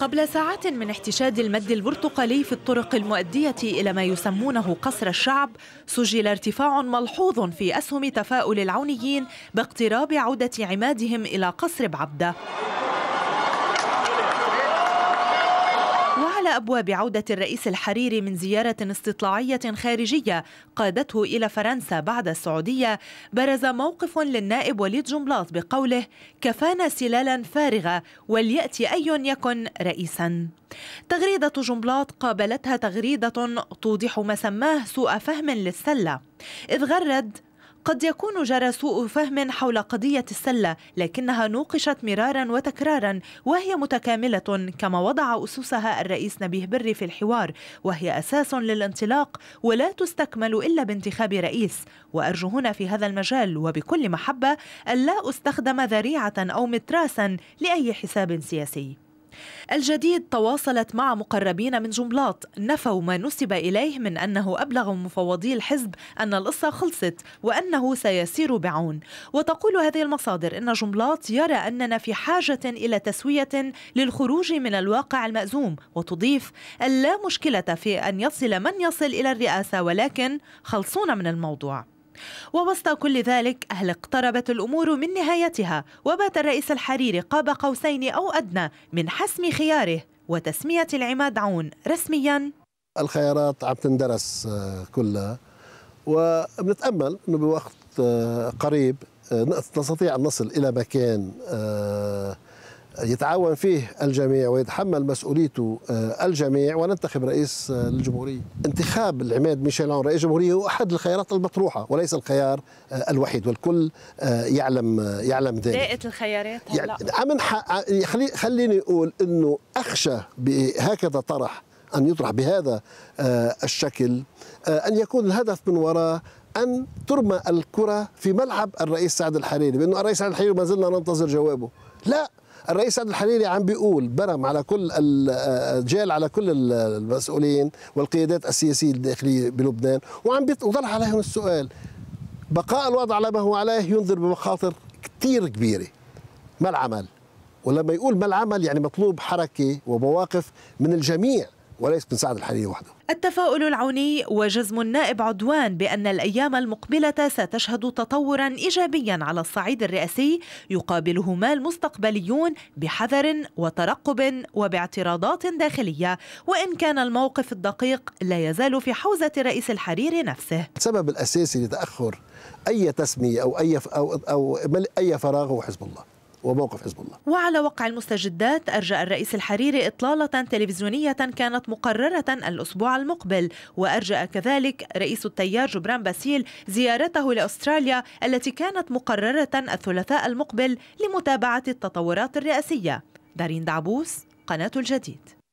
قبل ساعات من احتشاد المد البرتقالي في الطرق المؤدية إلى ما يسمونه قصر الشعب سجل ارتفاع ملحوظ في أسهم تفاؤل العونيين باقتراب عودة عمادهم إلى قصر بعبدة على أبواب عودة الرئيس الحريري من زيارة استطلاعية خارجية قادته إلى فرنسا بعد السعودية برز موقف للنائب وليد جنبلاط بقوله كفانا سلالا فارغة وليأتي أي يكن رئيسا تغريدة جنبلاط قابلتها تغريدة توضح ما سماه سوء فهم للسلة إذ غرد قد يكون جرى سوء فهم حول قضية السلة لكنها نوقشت مرارا وتكرارا وهي متكاملة كما وضع أسسها الرئيس نبيه بري في الحوار وهي أساس للانطلاق ولا تستكمل إلا بانتخاب رئيس وأرجو هنا في هذا المجال وبكل محبة ألا أستخدم ذريعة أو متراسا لأي حساب سياسي الجديد تواصلت مع مقربين من جملات نفوا ما نسب إليه من أنه أبلغ مفوضي الحزب أن القصة خلصت وأنه سيسير بعون وتقول هذه المصادر إن جملات يرى أننا في حاجة إلى تسوية للخروج من الواقع المأزوم وتضيف لا مشكلة في أن يصل من يصل إلى الرئاسة ولكن خلصونا من الموضوع ووسط كل ذلك أهل اقتربت الأمور من نهايتها وبات الرئيس الحريري قاب قوسين أو أدنى من حسم خياره وتسمية العماد عون رسميا الخيارات عم تندرس آه، كلها وبنتأمل أنه بوقت آه، قريب آه، نستطيع أن نصل إلى مكان يتعاون فيه الجميع ويتحمل مسؤوليته آه، الجميع وننتخب رئيس الجمهورية آه، انتخاب العماد ميشيلون رئيس الجمهورية هو أحد الخيارات المطروحة وليس الخيار آه، الوحيد والكل يعلم يعلم ذلك ضاقت الخيارات يعني خليني أقول أنه أخشى بهكذا طرح أن يطرح بهذا الشكل أن يكون الهدف من وراه أن ترمى الكرة في ملعب الرئيس سعد الحريري بأنه الرئيس سعد الحريري ما زلنا ننتظر جوابه لا الرئيس عبد الحريري عم بيقول برم على كل الجيل آه، على كل المسؤولين والقيادات السياسيه الداخليه بلبنان وعم بيطرح عليهم السؤال بقاء الوضع على ما هو عليه ينذر بمخاطر كثير كبيره ما العمل ولما يقول ما العمل يعني مطلوب حركه ومواقف من الجميع وليس بن سعد الحالية وحده التفاؤل العوني وجزم النائب عدوان بأن الأيام المقبلة ستشهد تطورا إيجابيا على الصعيد الرئاسي يقابلهما المستقبليون بحذر وترقب وباعتراضات داخلية وإن كان الموقف الدقيق لا يزال في حوزة رئيس الحريري نفسه السبب الأساسي لتأخر أي تسمية أو أي, أو أو أي فراغ هو حزب الله وموقف حزب الله وعلى وقع المستجدات أرجى الرئيس الحريري إطلالة تلفزيونية كانت مقررة الأسبوع المقبل وأرجى كذلك رئيس التيار جبران باسيل زيارته لأستراليا التي كانت مقررة الثلاثاء المقبل لمتابعة التطورات الرئاسية دارين دعبوس قناة الجديد